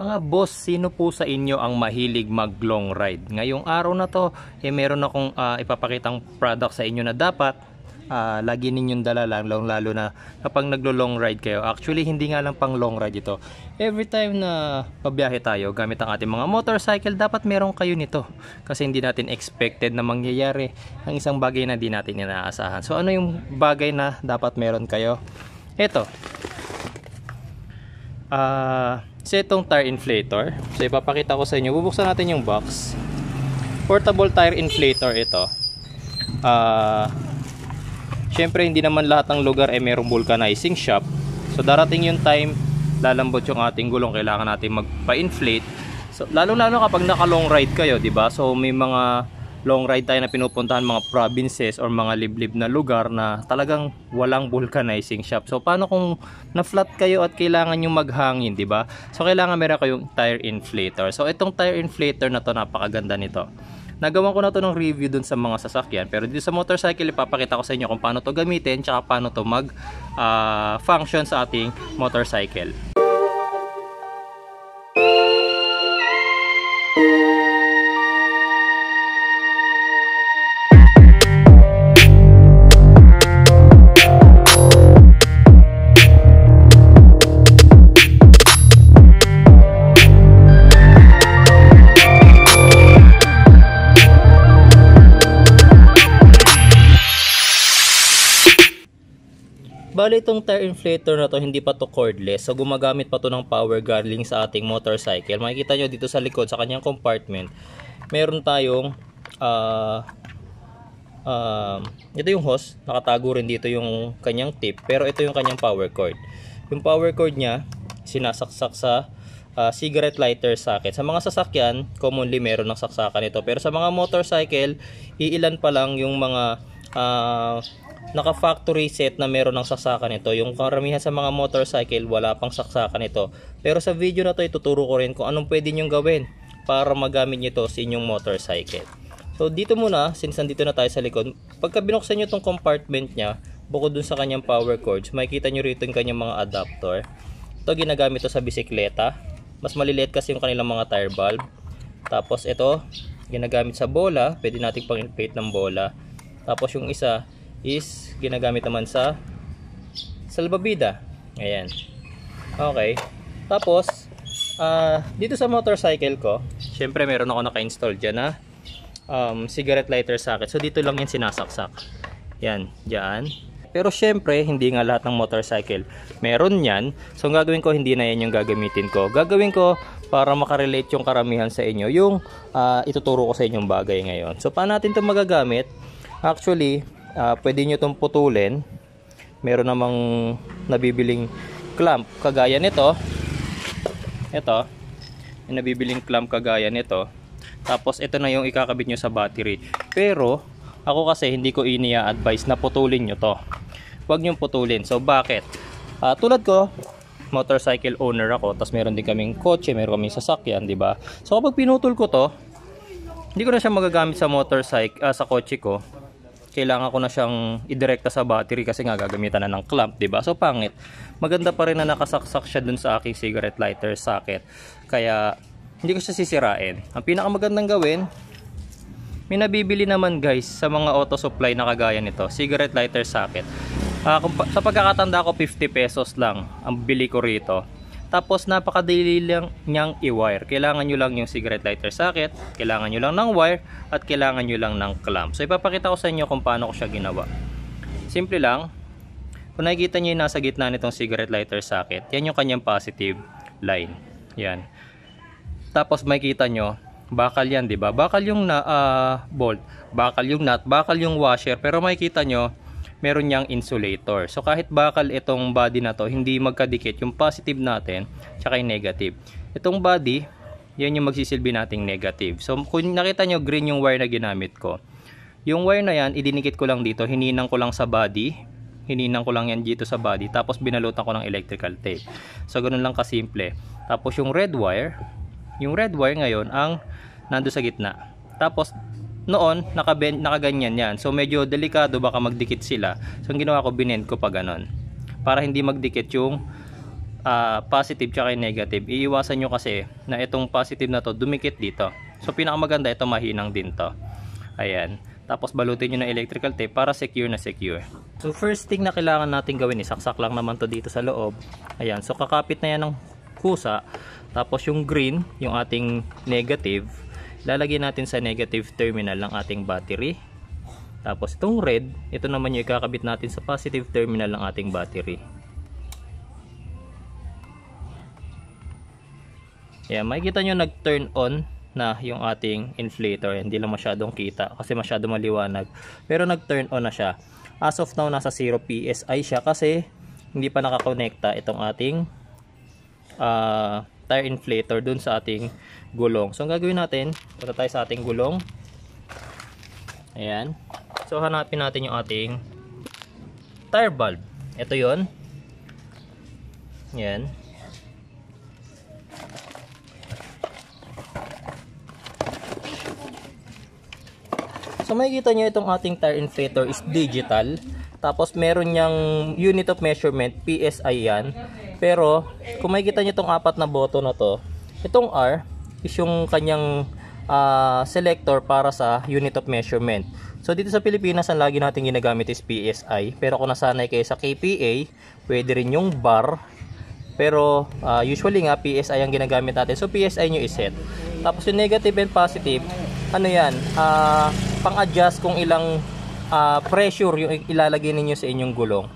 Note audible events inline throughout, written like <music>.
Mga boss, sino po sa inyo ang mahilig mag long ride? Ngayong araw na to, eh, meron akong uh, ipapakitang product sa inyo na dapat uh, lagi ninyong dala lang lalo lalo na kapag naglo long ride kayo. Actually, hindi nga lang pang long ride ito. Every time na pabiyahe tayo gamit ang ating mga motorcycle, dapat meron kayo nito. Kasi hindi natin expected na mangyayari ang isang bagay na hindi natin inaasahan. So ano yung bagay na dapat meron kayo? Ito. Ah... Uh, So itong tire inflator. So ipapakita ko sa inyo. Bubuksan natin yung box. Portable tire inflator ito. Ah... Uh, Siyempre hindi naman lahat ng lugar ay eh, merong vulcanizing shop. So darating yung time lalambot yung ating gulong, kailangan natin magpa-inflate. So lalo-lalo kapag naka long ride kayo, 'di ba? So may mga long ride tayo na pinupuntahan mga provinces or mga liblib na lugar na talagang walang vulcanizing shop. So paano kung na-flat kayo at kailangan nyo maghangin, di ba? So kailangan meron kayong tire inflator. So itong tire inflator na to napakaganda nito. Nagawa ko na to ng review dun sa mga sasakyan pero dito sa motorcycle ipapakita ko sa inyo kung paano to gamitin tsaka paano to mag uh, function sa ating motorcycle. itong tire inflator na to hindi pa to cordless so gumagamit pa to ng power garling sa ating motorcycle makikita nyo dito sa likod sa kanyang compartment meron tayong uh, uh, ito yung hose nakatago rin dito yung kanyang tip pero ito yung kanyang power cord yung power cord niya sinasaksak sa uh, cigarette lighter socket sa mga sasakyan commonly meron ng saksakan ito pero sa mga motorcycle iilan pa lang yung mga uh, naka factory set na meron ng saksakan nito yung karamihan sa mga motorcycle wala pang saksakan nito pero sa video na to ituturo ko rin kung anong pwede nyong gawin para magamit nyo to sa inyong motorcycle so dito muna since nandito na tayo sa likod pagka binuksan nyo itong compartment niya, bukod dun sa kanyang power cords makikita nyo rito yung kanyang mga adapter ito ginagamit to sa bisikleta mas maliliit kasi yung kanilang mga tire valve tapos ito ginagamit sa bola pwede nating pang inflate ng bola tapos yung isa is ginagamit naman sa salbabida. Ayan. Okay. Tapos, uh, dito sa motorcycle ko, syempre meron ako naka-install dyan na um, cigarette lighter socket. So, dito lang yan sinasaksak. Yan, dyan. Pero syempre, hindi nga lahat ng motorcycle. Meron yan. So, ang gagawin ko, hindi na yan yung gagamitin ko. Gagawin ko para makarelate yung karamihan sa inyo, yung uh, ituturo ko sa inyong bagay ngayon. So, paano natin ito magagamit? Actually, uh, pwede nyo itong putulin meron namang nabibiling clamp kagaya nito ito yung nabibiling clamp kagaya nito tapos ito na yung ikakabit nyo sa battery pero ako kasi hindi ko iniya advice na putulin nyo to huwag nyo putulin so bakit uh, tulad ko motorcycle owner ako tapos meron din kaming kotse meron kaming sasakyan di ba so kapag pinutol ko to hindi ko na siya magagamit sa motorcycle uh, sa kotse ko kailangan ko na siyang idirekta sa battery kasi nga gagamitan na ng clamp, 'di ba? So pangit. Maganda pa rin na nakasaksak siya dun sa aking cigarette lighter socket. Kaya hindi ko siya sisirain. Ang pinakamagandang gawin, may nabibili naman guys sa mga auto supply na kagaya nito, cigarette lighter socket. Uh, kung, sa pagkakatanda ko 50 pesos lang ang bili ko rito. Tapos napakadali lang niyang i-wire. Kailangan nyo lang yung cigarette lighter socket, kailangan nyo lang ng wire, at kailangan nyo lang ng clamp. So ipapakita ko sa inyo kung paano ko siya ginawa. Simple lang. Kung nakikita nyo yung nasa gitna nitong cigarette lighter socket, yan yung kanyang positive line. Yan. Tapos makikita nyo, bakal yan, 'di ba? Bakal yung na, uh, bolt, bakal yung nut, bakal yung washer, pero makikita nyo meron niyang insulator. So kahit bakal itong body na to, hindi magkadikit yung positive natin tsaka yung negative. Itong body, yan yung magsisilbi nating negative. So kung nakita nyo green yung wire na ginamit ko, yung wire na yan, idinikit ko lang dito, hininang ko lang sa body, hininang ko lang yan dito sa body, tapos binalutan ko ng electrical tape. So ganun lang kasimple. Tapos yung red wire, yung red wire ngayon ang nando sa gitna. Tapos noon nakabend nakaganyan yan so medyo delikado baka magdikit sila so ang ginawa ko binend ko pa ganon para hindi magdikit yung uh, positive tsaka yung negative iiwasan nyo kasi na itong positive na to dumikit dito so pinakamaganda ito mahinang din to ayan tapos balutin nyo ng electrical tape para secure na secure so first thing na kailangan natin gawin isaksak lang naman to dito sa loob ayan so kakapit na yan ng kusa tapos yung green yung ating negative lalagyan natin sa negative terminal ng ating battery tapos itong red ito naman yung ikakabit natin sa positive terminal ng ating battery yeah, makikita nyo nag turn on na yung ating inflator hindi lang masyadong kita kasi masyado maliwanag pero nag turn on na siya as of now nasa 0 PSI siya kasi hindi pa nakakonekta itong ating uh, tire inflator dun sa ating gulong. So, ang gagawin natin, punta tayo sa ating gulong. Ayan. So, hanapin natin yung ating tire bulb. Ito yon Ayan. So, makikita nyo itong ating tire inflator is digital. Tapos, meron niyang unit of measurement, PSI yan. Pero, kung makikita nyo itong apat na boto na to, itong R is yung kanyang uh, selector para sa unit of measurement. So, dito sa Pilipinas, ang lagi natin ginagamit is PSI. Pero kung nasanay kayo sa KPA, pwede rin yung bar. Pero, uh, usually nga, PSI ang ginagamit natin. So, PSI nyo iset. Tapos, yung negative and positive, ano yan, uh, pang-adjust kung ilang uh, pressure yung ilalagay ninyo sa inyong gulong.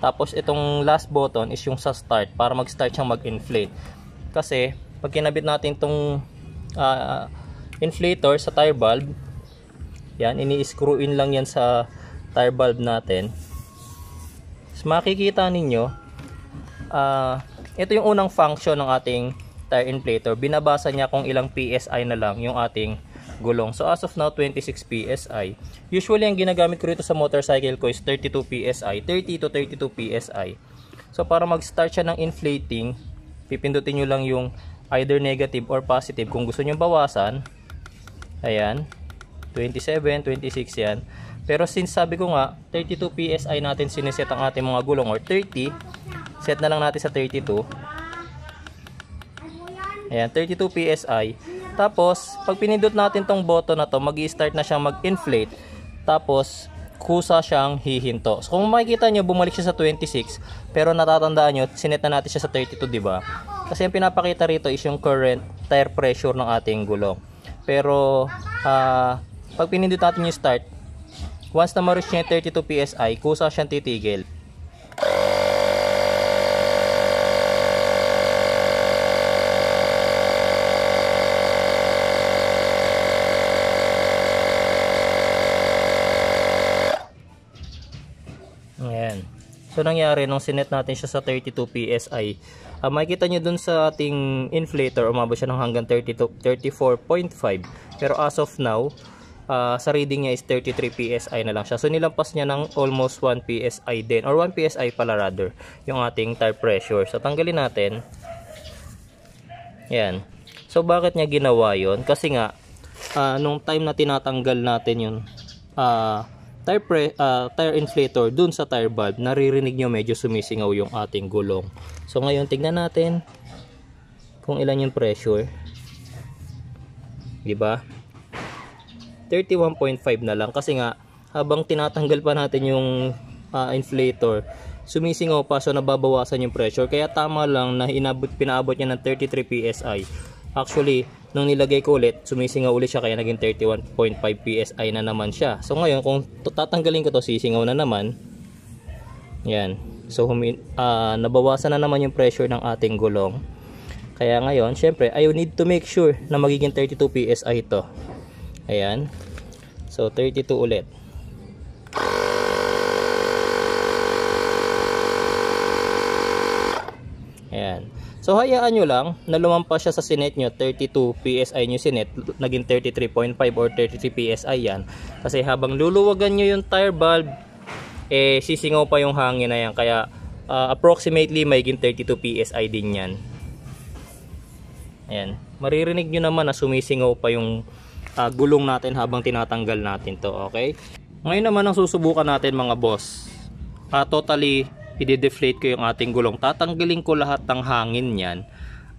Tapos itong last button is yung sa start para mag-start siyang mag-inflate. Kasi pag kinabit natin itong uh, inflator sa tire valve, yan, ini-screw in lang yan sa tire valve natin. So, makikita ninyo, uh, ito yung unang function ng ating tire inflator. Binabasa niya kung ilang PSI na lang yung ating gulong. So as of now, 26 PSI. Usually, ang ginagamit ko rito sa motorcycle ko is 32 PSI, 30 to 32 PSI. So para mag-start siya ng inflating, pipindutin niyo lang yung either negative or positive. Kung gusto niyo bawasan, ayan, 27, 26 yan. Pero since sabi ko nga, 32 PSI natin siniset ang ating mga gulong or 30, set na lang natin sa 32. Ayan, 32 PSI. Tapos, pag pinindot natin tong button na to, mag-start na siyang mag-inflate. Tapos, kusa siyang hihinto. So, kung makikita nyo, bumalik siya sa 26, pero natatandaan nyo, sinet na natin siya sa 32, di ba? Kasi yung pinapakita rito is yung current tire pressure ng ating gulong. Pero, uh, pag pinindot natin yung start, once na ma-reach niya 32 PSI, kusa siyang titigil. So nangyari nung sinet natin siya sa 32 PSI, uh, makikita nyo dun sa ating inflator umabot siya ng hanggang 32, 34.5. Pero as of now, uh, sa reading niya is 33 PSI na lang siya. So nilampas niya ng almost 1 PSI din or 1 PSI pala rather yung ating tire pressure. So tanggalin natin. Yan. So bakit niya ginawa 'yon? Kasi nga uh, nung time na tinatanggal natin yung uh, ah, tire, pre, uh, tire inflator dun sa tire valve, naririnig nyo medyo sumisingaw yung ating gulong. So ngayon tignan natin kung ilan yung pressure. 'Di ba? 31.5 na lang kasi nga habang tinatanggal pa natin yung uh, inflator, sumisingaw pa so nababawasan yung pressure. Kaya tama lang na inabot pinaabot niya ng 33 PSI. Actually, nung nilagay ko ulit, sumisingaw ulit siya kaya naging 31.5 PSI na naman siya. So ngayon, kung tatanggalin ko to sisingaw na naman. Yan. So uh, nabawasan na naman yung pressure ng ating gulong. Kaya ngayon, syempre, I need to make sure na magiging 32 PSI ito. Ayan. So 32 ulit. So hayaan nyo lang na lumampas siya sa sinet nyo 32 PSI nyo sinet naging 33.5 or 33 PSI yan kasi habang luluwagan nyo yung tire valve eh sisingaw pa yung hangin na yan kaya uh, approximately maging 32 PSI din yan ayan maririnig nyo naman na sumisingaw pa yung uh, gulong natin habang tinatanggal natin to okay ngayon naman ang susubukan natin mga boss uh, totally i-deflate ko yung ating gulong. Tatanggalin ko lahat ng hangin niyan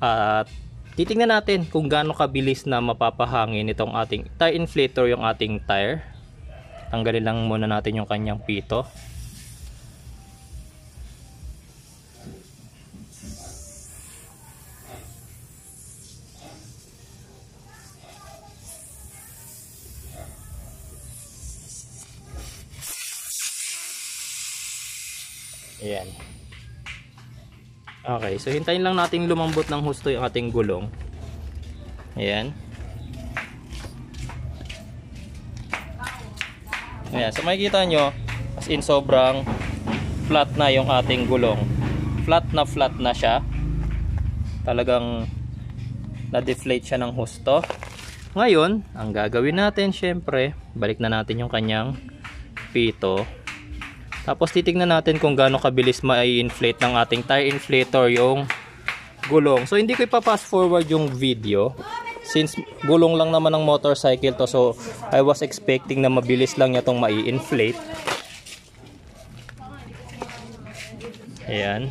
at titingnan natin kung gaano kabilis na mapapahangin itong ating tire inflator yung ating tire. Tanggalin lang muna natin yung kanyang pito. Ayan. Okay, so hintayin lang natin lumambot ng husto yung ating gulong. Ayan. Ayan, so makikita nyo, as in sobrang flat na yung ating gulong. Flat na flat na siya. Talagang na-deflate siya ng husto. Ngayon, ang gagawin natin, syempre, balik na natin yung kanyang pito. Tapos titingnan natin kung gaano kabilis ma-inflate ng ating tire inflator yung gulong. So hindi ko ipa-fast forward yung video since gulong lang naman ng motorcycle to. So I was expecting na mabilis lang niya tong ma-inflate. Ayan.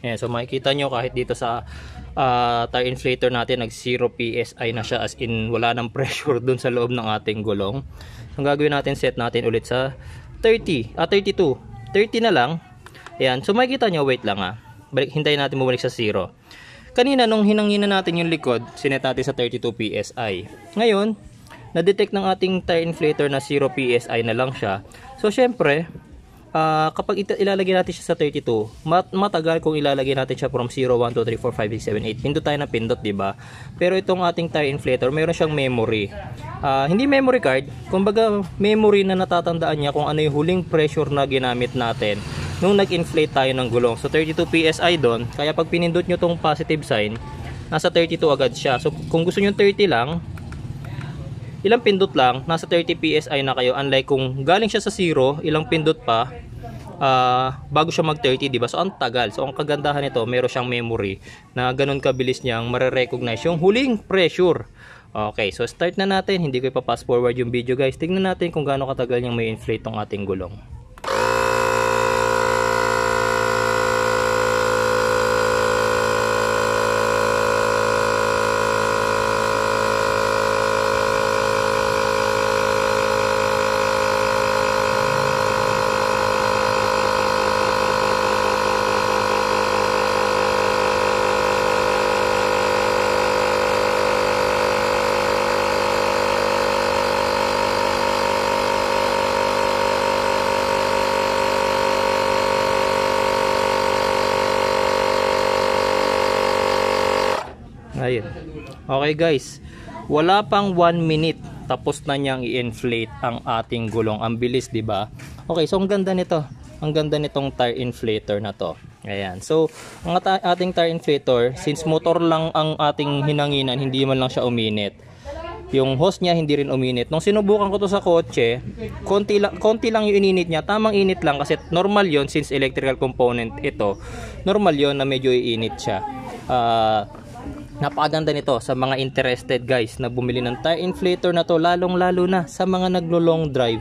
Ayan, so makikita nyo kahit dito sa uh, tire inflator natin nag 0 PSI na siya as in wala ng <laughs> pressure dun sa loob ng ating gulong. So ang gagawin natin set natin ulit sa 30, ah 32. 30 na lang. Ayan, so makikita nyo wait lang ha, ah. hintayin natin bumalik sa 0. Kanina nung hinangin natin yung likod, sinet natin sa 32 PSI. Ngayon, na-detect ng ating tire inflator na 0 PSI na lang siya. So syempre, uh, kapag ilalagay natin siya sa 32, mat- matagal kung ilalagay natin siya from 0, 1, 2, 3, 4, 5, 6, 7, 8. Pindot tayo ng pindot, di ba? Pero itong ating tire inflator, mayroon siyang memory. Uh, hindi memory card, kumbaga memory na natatandaan niya kung ano yung huling pressure na ginamit natin nung nag-inflate tayo ng gulong. So 32 PSI doon, kaya pag pinindot nyo tong positive sign, nasa 32 agad siya. So kung gusto nyo 30 lang, ilang pindot lang, nasa 30 PSI na kayo. Unlike kung galing siya sa 0, ilang pindot pa, uh, bago siya mag 30, di ba? So, ang tagal. So, ang kagandahan nito, meron siyang memory na ganun kabilis niyang marerecognize yung huling pressure. Okay, so start na natin. Hindi ko ipa-fast forward yung video guys. Tingnan natin kung gaano katagal niyang may inflate tong ating gulong. Ayun. Okay guys. Wala pang 1 minute tapos na niyang i-inflate ang ating gulong. Ang bilis, 'di ba? Okay, so ang ganda nito. Ang ganda nitong tire inflator na 'to. Ayan. So, ang ating tire inflator, since motor lang ang ating hinanginan, hindi man lang siya uminit. Yung hose niya hindi rin uminit. Nung sinubukan ko to sa kotse, konti, la, konti lang yung ininit niya. Tamang init lang kasi normal yon since electrical component ito. Normal yon na medyo iinit siya. Uh, napaganda nito sa mga interested guys na bumili ng tire inflator na to lalong lalo na sa mga naglo long drive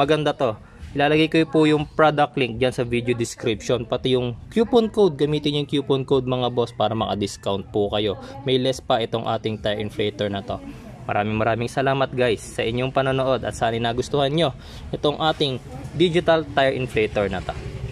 maganda to ilalagay ko po yung product link dyan sa video description pati yung coupon code gamitin yung coupon code mga boss para maka-discount po kayo may less pa itong ating tire inflator na to Maraming maraming salamat guys sa inyong panonood at sana nagustuhan nyo itong ating digital tire inflator na to.